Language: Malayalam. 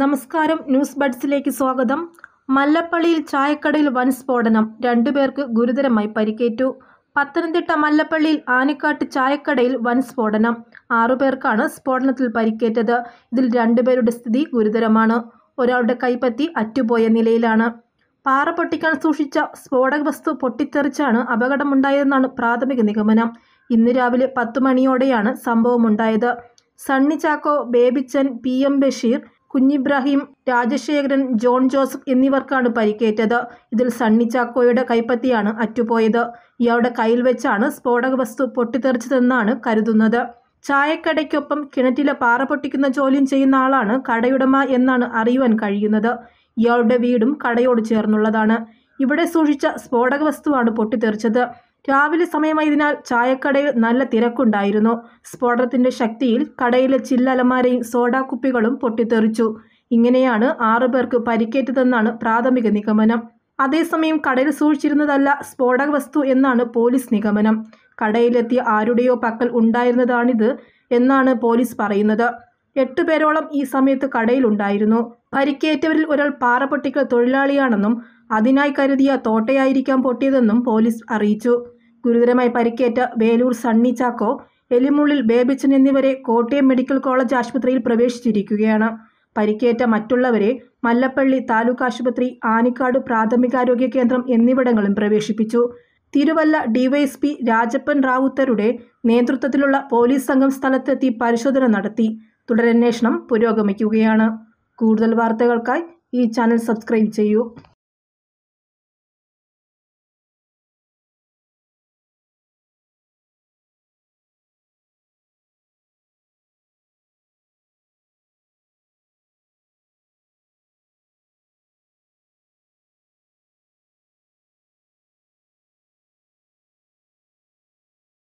നമസ്കാരം ന്യൂസ് ബഡ്സിലേക്ക് സ്വാഗതം മല്ലപ്പള്ളിയിൽ ചായക്കടയിൽ വൻ സ്ഫോടനം രണ്ടുപേർക്ക് ഗുരുതരമായി പരിക്കേറ്റു പത്തനംതിട്ട മല്ലപ്പള്ളിയിൽ ആനക്കാട്ട് ചായക്കടയിൽ വൻ സ്ഫോടനം ആറുപേർക്കാണ് സ്ഫോടനത്തിൽ പരിക്കേറ്റത് ഇതിൽ രണ്ടുപേരുടെ സ്ഥിതി ഗുരുതരമാണ് ഒരാളുടെ കൈപ്പത്തി അറ്റുപോയ നിലയിലാണ് പാറ പൊട്ടിക്കാൻ സൂക്ഷിച്ച സ്ഫോടക വസ്തു പൊട്ടിത്തെറിച്ചാണ് അപകടമുണ്ടായതെന്നാണ് പ്രാഥമിക നിഗമനം ഇന്ന് രാവിലെ പത്ത് മണിയോടെയാണ് സംഭവമുണ്ടായത് സണ്ണി ചാക്കോ ബേബിച്ചൻ പി എം ബഷീർ കുഞ്ഞിബ്രാഹിം രാജശേഖരൻ ജോൺ ജോസഫ് എന്നിവർക്കാണ് പരിക്കേറ്റത് ഇതിൽ സണ്ണി ചാക്കോയുടെ കൈപ്പത്തിയാണ് അറ്റുപോയത് ഇയാളുടെ കയ്യിൽ വെച്ചാണ് സ്ഫോടക വസ്തു പൊട്ടിത്തെറിച്ചതെന്നാണ് കരുതുന്നത് ചായക്കടയ്ക്കൊപ്പം കിണറ്റിലെ പാറ പൊട്ടിക്കുന്ന ജോലിയും ചെയ്യുന്ന ആളാണ് കടയുടമ എന്നാണ് അറിയുവാൻ കഴിയുന്നത് ഇയാളുടെ വീടും കടയോട് ചേർന്നുള്ളതാണ് ഇവിടെ സൂക്ഷിച്ച സ്ഫോടക വസ്തുവാണ് പൊട്ടിത്തെറിച്ചത് രാവിലെ സമയമായതിനാൽ ചായക്കടയിൽ നല്ല തിരക്കുണ്ടായിരുന്നു സ്ഫോടനത്തിന്റെ ശക്തിയിൽ കടയിലെ ചില്ലലമാരയും സോഡാ കുപ്പികളും പൊട്ടിത്തെറിച്ചു ഇങ്ങനെയാണ് ആറു പേർക്ക് പരിക്കേറ്റതെന്നാണ് പ്രാഥമിക നിഗമനം അതേസമയം കടയിൽ സൂക്ഷിച്ചിരുന്നതല്ല സ്ഫോടക വസ്തു എന്നാണ് പോലീസ് നിഗമനം കടയിലെത്തിയ ആരുടെയോ പക്കൽ ഉണ്ടായിരുന്നതാണിത് എന്നാണ് പോലീസ് പറയുന്നത് എട്ട് പേരോളം ഈ സമയത്ത് കടയിലുണ്ടായിരുന്നു പരിക്കേറ്റവരിൽ ഒരാൾ പാറപ്പൊട്ടിക്കൽ തൊഴിലാളിയാണെന്നും അതിനായി കരുതിയ തോട്ടയായിരിക്കാം പൊട്ടിയതെന്നും പോലീസ് അറിയിച്ചു ഗുരുതരമായി പരിക്കേറ്റ വേലൂർ സണ്ണി ചാക്കോ എലിമുള്ളിൽ ബേബിച്ചൻ എന്നിവരെ കോട്ടയം മെഡിക്കൽ കോളേജ് ആശുപത്രിയിൽ പ്രവേശിച്ചിരിക്കുകയാണ് പരിക്കേറ്റ മറ്റുള്ളവരെ മല്ലപ്പള്ളി താലൂക്ക് ആശുപത്രി ആനിക്കാട് പ്രാഥമികാരോഗ്യ കേന്ദ്രം എന്നിവിടങ്ങളും പ്രവേശിപ്പിച്ചു തിരുവല്ല ഡിവൈഎസ്പി രാജപ്പൻ റാവുത്തരുടെ നേതൃത്വത്തിലുള്ള പോലീസ് സംഘം സ്ഥലത്തെത്തി പരിശോധന നടത്തി തുടരന്വേഷണം പുരോഗമിക്കുകയാണ് കൂടുതൽ വാർത്തകൾക്കായി ഈ ചാനൽ സബ്സ്ക്രൈബ് ചെയ്യൂ